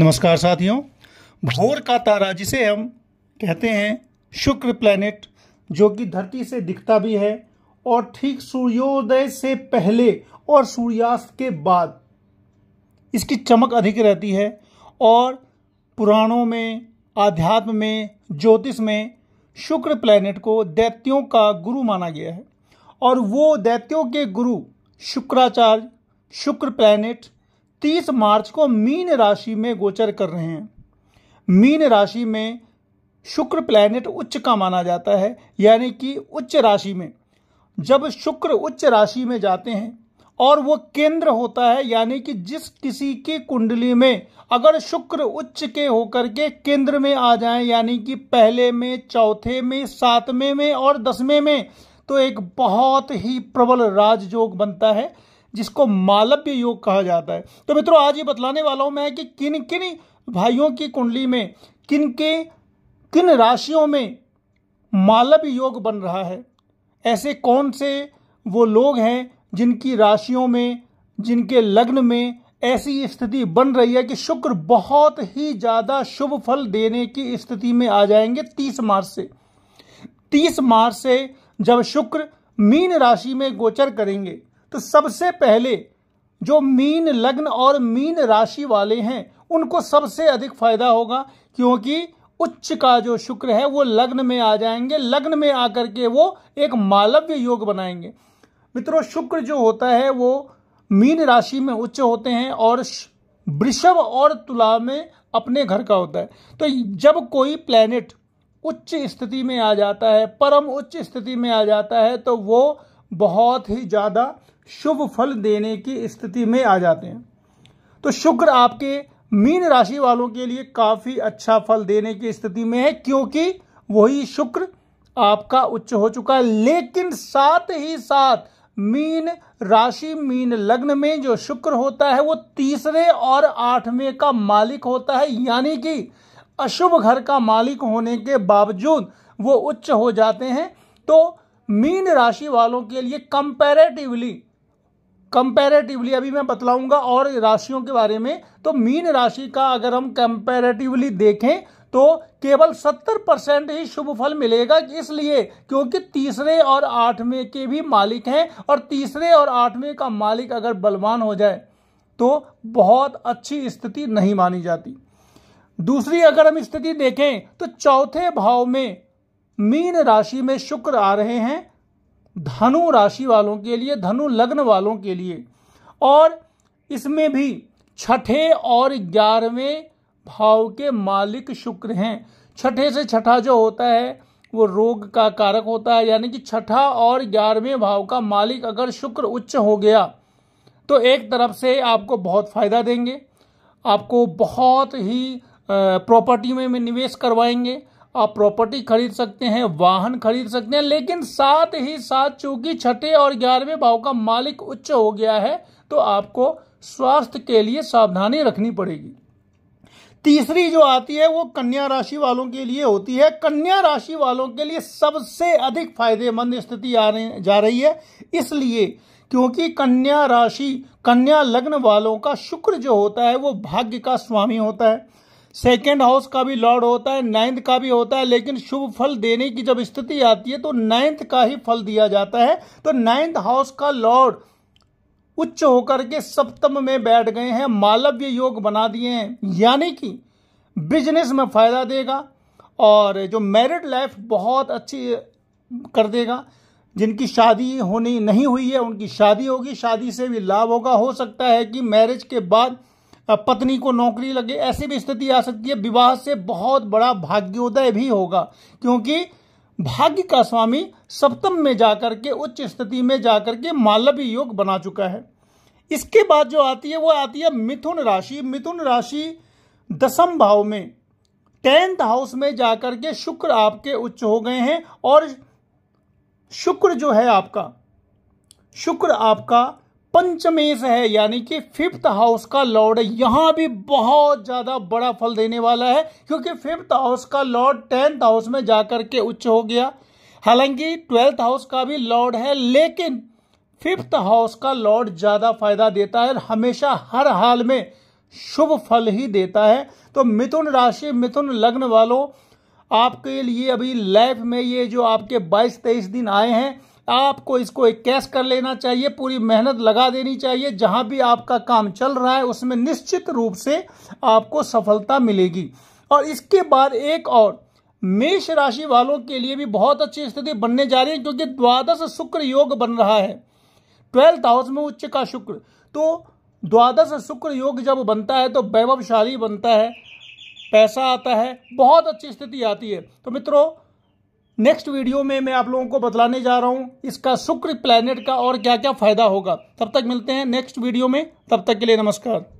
नमस्कार साथियों भोर का तारा जिसे हम कहते हैं शुक्र प्लैनेट जो कि धरती से दिखता भी है और ठीक सूर्योदय से पहले और सूर्यास्त के बाद इसकी चमक अधिक रहती है और पुराणों में आध्यात्म में ज्योतिष में शुक्र प्लैनेट को दैत्यों का गुरु माना गया है और वो दैत्यों के गुरु शुक्राचार्य शुक्र प्लैनेट 30 मार्च को मीन राशि में गोचर कर रहे हैं मीन राशि में शुक्र प्लैनेट उच्च का माना जाता है यानी कि उच्च राशि में जब शुक्र उच्च राशि में जाते हैं और वो केंद्र होता है यानी कि जिस किसी की कुंडली में अगर शुक्र उच्च के होकर के केंद्र में आ जाए यानी कि पहले में चौथे में सातवें में और दसवें में तो एक बहुत ही प्रबल राजयोग बनता है जिसको मालव्य योग कहा जाता है तो मित्रों आज ये बतलाने वाला हूं मैं कि किन किन भाइयों की कुंडली में किन के किन राशियों में मालव्य योग बन रहा है ऐसे कौन से वो लोग हैं जिनकी राशियों में जिनके लग्न में ऐसी स्थिति बन रही है कि शुक्र बहुत ही ज्यादा शुभ फल देने की स्थिति में आ जाएंगे तीस मार्च से तीस मार्च से जब शुक्र मीन राशि में गोचर करेंगे तो सबसे पहले जो मीन लग्न और मीन राशि वाले हैं उनको सबसे अधिक फायदा होगा क्योंकि उच्च का जो शुक्र है वो लग्न में आ जाएंगे लग्न में आकर के वो एक मालव्य योग बनाएंगे मित्रों शुक्र जो होता है वो मीन राशि में उच्च होते हैं और वृषभ और तुला में अपने घर का होता है तो जब कोई प्लेनेट उच्च स्थिति में आ जाता है परम उच्च स्थिति में आ जाता है तो वो बहुत ही ज़्यादा शुभ फल देने की स्थिति में आ जाते हैं तो शुक्र आपके मीन राशि वालों के लिए काफ़ी अच्छा फल देने की स्थिति में है क्योंकि वही शुक्र आपका उच्च हो चुका है लेकिन साथ ही साथ मीन राशि मीन लग्न में जो शुक्र होता है वो तीसरे और आठवें का मालिक होता है यानी कि अशुभ घर का मालिक होने के बावजूद वो उच्च हो जाते हैं तो मीन राशि वालों के लिए कंपैरेटिवली कंपैरेटिवली अभी मैं बतलाऊंगा और राशियों के बारे में तो मीन राशि का अगर हम कंपैरेटिवली देखें तो केवल सत्तर परसेंट ही शुभ फल मिलेगा इसलिए क्योंकि तीसरे और आठवें के भी मालिक हैं और तीसरे और आठवें का मालिक अगर बलवान हो जाए तो बहुत अच्छी स्थिति नहीं मानी जाती दूसरी अगर हम स्थिति देखें तो चौथे भाव में मीन राशि में शुक्र आ रहे हैं धनु राशि वालों के लिए धनु लग्न वालों के लिए और इसमें भी छठे और ग्यारहवें भाव के मालिक शुक्र हैं छठे से छठा जो होता है वो रोग का कारक होता है यानी कि छठा और ग्यारहवें भाव का मालिक अगर शुक्र उच्च हो गया तो एक तरफ से आपको बहुत फायदा देंगे आपको बहुत ही प्रॉपर्टी में, में निवेश करवाएंगे आप प्रॉपर्टी खरीद सकते हैं वाहन खरीद सकते हैं लेकिन साथ ही साथ चूंकि छठे और ग्यारहवें भाव का मालिक उच्च हो गया है तो आपको स्वास्थ्य के लिए सावधानी रखनी पड़ेगी तीसरी जो आती है वो कन्या राशि वालों के लिए होती है कन्या राशि वालों के लिए सबसे अधिक फायदेमंद स्थिति आ रही जा रही है इसलिए क्योंकि कन्या राशि कन्या लग्न वालों का शुक्र जो होता है वो भाग्य का स्वामी होता है सेकेंड हाउस का भी लॉर्ड होता है नाइन्थ का भी होता है लेकिन शुभ फल देने की जब स्थिति आती है तो नाइन्थ का ही फल दिया जाता है तो नाइन्थ हाउस का लॉर्ड उच्च होकर के सप्तम में बैठ गए हैं मालव्य योग बना दिए हैं यानी कि बिजनेस में फायदा देगा और जो मैरिड लाइफ बहुत अच्छी कर देगा जिनकी शादी होनी नहीं हुई है उनकी शादी होगी शादी से भी लाभ होगा हो सकता है कि मैरिज के बाद पत्नी को नौकरी लगे ऐसी भी स्थिति आ सकती है विवाह से बहुत बड़ा भाग्योदय भी होगा क्योंकि भाग्य का स्वामी सप्तम में जाकर के उच्च स्थिति में जाकर के मालवी योग बना चुका है इसके बाद जो आती है वो आती है मिथुन राशि मिथुन राशि दसम भाव में टेंथ हाउस में जाकर के शुक्र आपके उच्च हो गए हैं और शुक्र जो है आपका शुक्र आपका पंचमेश है यानी कि फिफ्थ हाउस का लॉर्ड यहां भी बहुत ज्यादा बड़ा फल देने वाला है क्योंकि फिफ्थ हाउस का लॉर्ड टेंथ हाउस में जाकर के उच्च हो गया हालांकि ट्वेल्थ हाउस का भी लॉर्ड है लेकिन फिफ्थ हाउस का लॉर्ड ज्यादा फायदा देता है और हमेशा हर हाल में शुभ फल ही देता है तो मिथुन राशि मिथुन लग्न वालों आपके लिए अभी लाइफ में ये जो आपके 22 तेईस दिन आए हैं आपको इसको एक कैश कर लेना चाहिए पूरी मेहनत लगा देनी चाहिए जहां भी आपका काम चल रहा है उसमें निश्चित रूप से आपको सफलता मिलेगी और इसके बाद एक और मेष राशि वालों के लिए भी बहुत अच्छी स्थिति बनने जा रही है क्योंकि द्वादश शुक्र योग बन रहा है ट्वेल्थ हाउस में उच्च का शुक्र तो द्वादश शुक्र योग जब बनता है तो वैभवशाली बनता है पैसा आता है बहुत अच्छी स्थिति आती है तो मित्रों नेक्स्ट वीडियो में मैं आप लोगों को बतलाने जा रहा हूँ इसका शुक्र प्लैनेट का और क्या क्या फ़ायदा होगा तब तक मिलते हैं नेक्स्ट वीडियो में तब तक के लिए नमस्कार